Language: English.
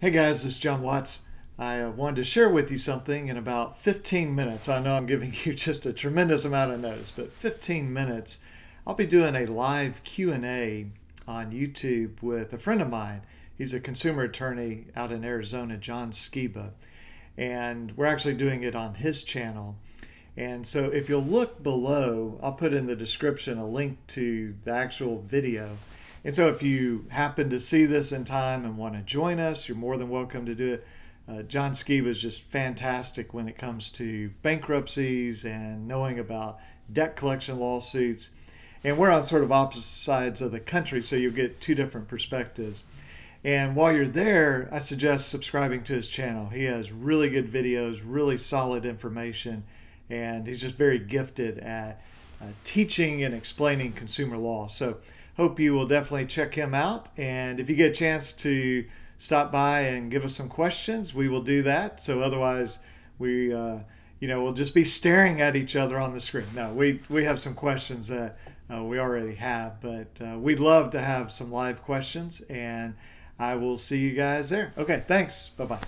Hey guys, this is John Watts. I uh, wanted to share with you something in about 15 minutes. I know I'm giving you just a tremendous amount of notice, but 15 minutes. I'll be doing a live Q&A on YouTube with a friend of mine. He's a consumer attorney out in Arizona, John Skiba. And we're actually doing it on his channel. And so if you'll look below, I'll put in the description a link to the actual video. And so if you happen to see this in time and want to join us, you're more than welcome to do it. Uh, John Skiba is just fantastic when it comes to bankruptcies and knowing about debt collection lawsuits. And we're on sort of opposite sides of the country, so you'll get two different perspectives. And while you're there, I suggest subscribing to his channel. He has really good videos, really solid information, and he's just very gifted at uh, teaching and explaining consumer law. So hope you will definitely check him out. And if you get a chance to stop by and give us some questions, we will do that. So otherwise, we uh, you know we'll just be staring at each other on the screen. No, we we have some questions that uh, we already have, but uh, we'd love to have some live questions. And I will see you guys there. Okay, thanks. Bye bye.